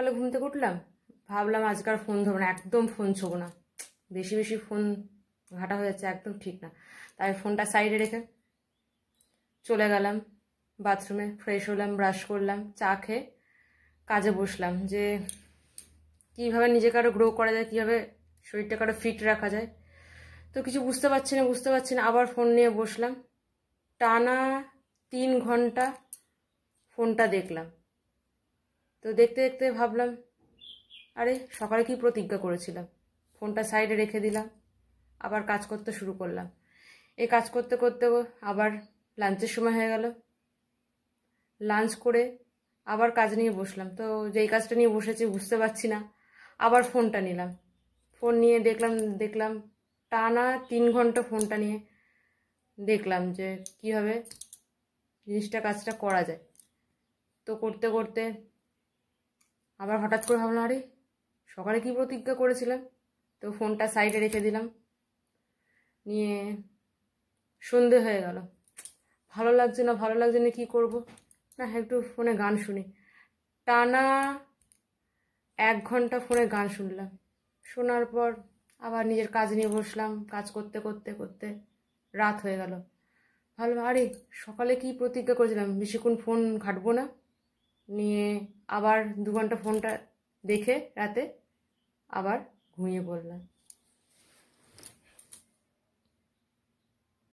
সকালে ঘুম থেকে উঠলাম ভাবলাম আজকাল ফোন ধরবো না একদম ফোন ছোবো না বেশি বেশি ফোন ঘাটা হয়ে যাচ্ছে একদম ঠিক না তাই ফোনটা সাইডে রেখে চলে গেলাম বাথরুমে ফ্রেশ হলাম ব্রাশ করলাম চা খেয়ে কাজে বসলাম যে কীভাবে নিজেকে আরও গ্রো করা যায় কীভাবে শরীরটাকে আরও ফিট রাখা যায় তো কিছু বুঝতে পারছি না বুঝতে পারছি না আবার ফোন নিয়ে বসলাম টানা তিন ঘন্টা ফোনটা দেখলাম তো দেখতে দেখতে ভাবলাম আরে সকালে কি প্রতিজ্ঞা করেছিলাম ফোনটা সাইডে রেখে দিলাম আবার কাজ করতে শুরু করলাম এই কাজ করতে করতে আবার লাঞ্চের সময় হয়ে গেল লাঞ্চ করে আবার কাজ নিয়ে বসলাম তো যেই কাজটা নিয়ে বসেছি বুঝতে পারছি না আবার ফোনটা নিলাম ফোন নিয়ে দেখলাম দেখলাম টানা তিন ঘন্টা ফোনটা নিয়ে দেখলাম যে কীভাবে জিনিসটা কাজটা করা যায় তো করতে করতে আবার হঠাৎ করে ভাবলাম আরে সকালে কি প্রতিজ্ঞা করেছিলাম তো ফোনটা সাইডে রেখে দিলাম নিয়ে সন্ধে হয়ে গেল ভালো লাগছে না ভালো লাগছে না কী করবো না একটু ফোনে গান শুনি টানা এক ঘন্টা ফোনে গান শুনলাম শোনার পর আবার নিজের কাজ নিয়ে বসলাম কাজ করতে করতে করতে রাত হয়ে গেল ভালো আরে সকালে কি প্রতিজ্ঞা করেছিলাম বেশিক্ষণ ফোন ঘাটবো না নিয়ে আবার দু ঘন্টা ফোনটা দেখে রাতে আবার ঘুমিয়ে পড়লাম